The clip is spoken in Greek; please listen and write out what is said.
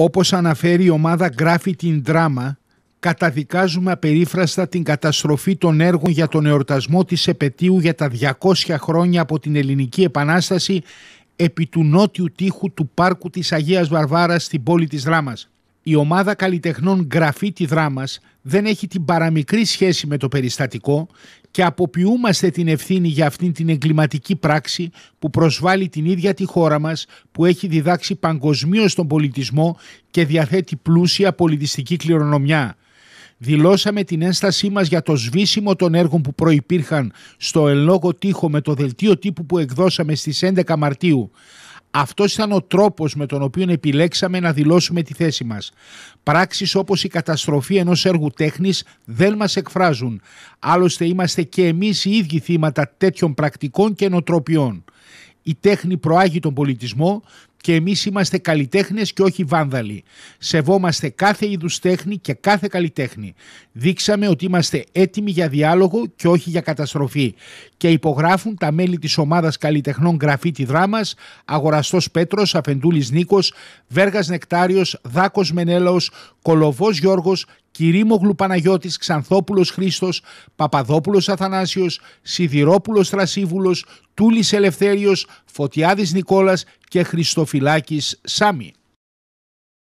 Όπως αναφέρει η ομάδα Graffiti Drama, καταδικάζουμε απερίφραστα την καταστροφή των έργων για τον εορτασμό της επαιτίου για τα 200 χρόνια από την Ελληνική Επανάσταση επί του νότιου τείχου του πάρκου της Αγίας Βαρβάρας στην πόλη της Δράμας. Η ομάδα καλλιτεχνών Graffiti Δράμας δεν έχει την παραμικρή σχέση με το περιστατικό και αποποιούμαστε την ευθύνη για αυτήν την εγκληματική πράξη που προσβάλλει την ίδια τη χώρα μας που έχει διδάξει παγκοσμίως τον πολιτισμό και διαθέτει πλούσια πολιτιστική κληρονομιά. Δηλώσαμε την ένστασή μας για το σβήσιμο των έργων που προϋπήρχαν στο ελόγο τείχο με το δελτίο τύπου που εκδώσαμε στις 11 Μαρτίου αυτός ήταν ο τρόπος με τον οποίο επιλέξαμε να δηλώσουμε τη θέση μας. Πράξεις όπως η καταστροφή ενός έργου τέχνης δεν μας εκφράζουν. Άλλωστε, είμαστε και εμείς οι ίδιοι θύματα τέτοιων πρακτικών και νοτροπιών. Η τέχνη προάγει τον πολιτισμό και εμείς είμαστε καλλιτέχνες και όχι βάνδαλοι. Σεβόμαστε κάθε είδους τέχνη και κάθε καλλιτέχνη. Δείξαμε ότι είμαστε έτοιμοι για διάλογο και όχι για καταστροφή. Και υπογράφουν τα μέλη της ομάδας καλλιτεχνών Γραφίτη Δράμας, Αγοραστός Πέτρος, Αφεντούλης Νίκος, Βέργας Νεκτάριος, Δάκος Μενέλαος, Κολοβός Γιώργος, Κυρίμογλου Παναγιώτης, Ξανθόπουλος Χρήστος, Παπαδόπουλος Αθανάσιος, Σιδηρόπουλος Τρασίβουλος, Τούλης Ελευθέριος, Φωτιάδης Νικόλας και Χριστοφυλάκης Σάμι.